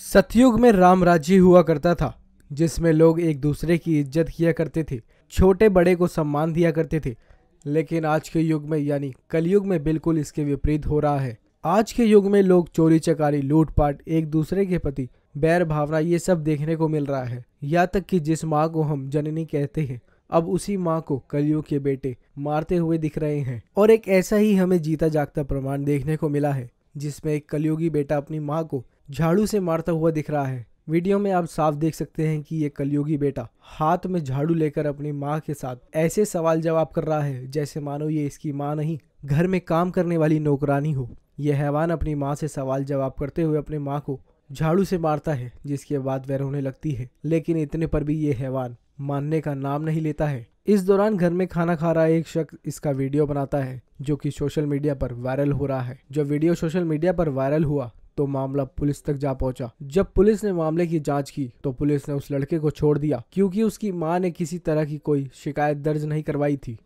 सतयुग में राम राज्य हुआ करता था जिसमें लोग एक दूसरे की इज्जत किया करते थे छोटे बड़े को सम्मान दिया करते थे लेकिन आज के युग में यानी कलयुग में बिल्कुल इसके विपरीत हो रहा है आज के युग में लोग चोरी चकारी लूटपाट एक दूसरे के प्रति बैर भावना ये सब देखने को मिल रहा है यहाँ तक कि जिस माँ को हम जननी कहते हैं अब उसी माँ को कलयुग के बेटे मारते हुए दिख रहे हैं और एक ऐसा ही हमें जीता जागता प्रमाण देखने को मिला है जिसमें एक कलयुगी बेटा अपनी माँ को झाड़ू से मारता हुआ दिख रहा है वीडियो में आप साफ देख सकते हैं कि ये कलयुगी बेटा हाथ में झाड़ू लेकर अपनी माँ के साथ ऐसे सवाल जवाब कर रहा है जैसे मानो ये इसकी माँ नहीं घर में काम करने वाली नौकरानी हो यह हैवान अपनी माँ से सवाल जवाब करते हुए अपनी माँ को झाड़ू से मारता है जिसके बाद वह रोने लगती है लेकिन इतने पर भी ये हैवान मानने का नाम नहीं लेता है इस दौरान घर में खाना खा रहा एक शख्स इसका वीडियो बनाता है जो कि सोशल मीडिया पर वायरल हो रहा है जब वीडियो सोशल मीडिया पर वायरल हुआ तो मामला पुलिस तक जा पहुंचा जब पुलिस ने मामले की जांच की तो पुलिस ने उस लड़के को छोड़ दिया क्योंकि उसकी मां ने किसी तरह की कोई शिकायत दर्ज नहीं करवाई थी